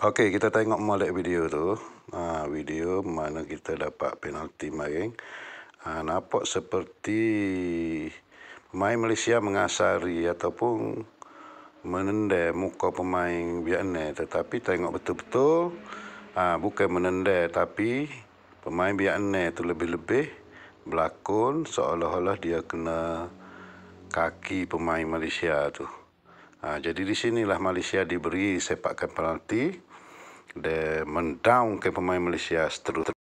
Okey, kita tengok molek video tu. Ha, video mana kita dapat penalti main. Ha, nampak seperti pemain Malaysia mengasari ataupun menendai muka pemain Vietnam. Tetapi tengok betul-betul ha, bukan menendai tapi pemain Vietnam tu lebih-lebih berlakon seolah-olah dia kena kaki pemain Malaysia tu. Ha, jadi di sinilah Malaysia diberi sepakkan penalti dia mendown ke pemain Malaysia seterusnya.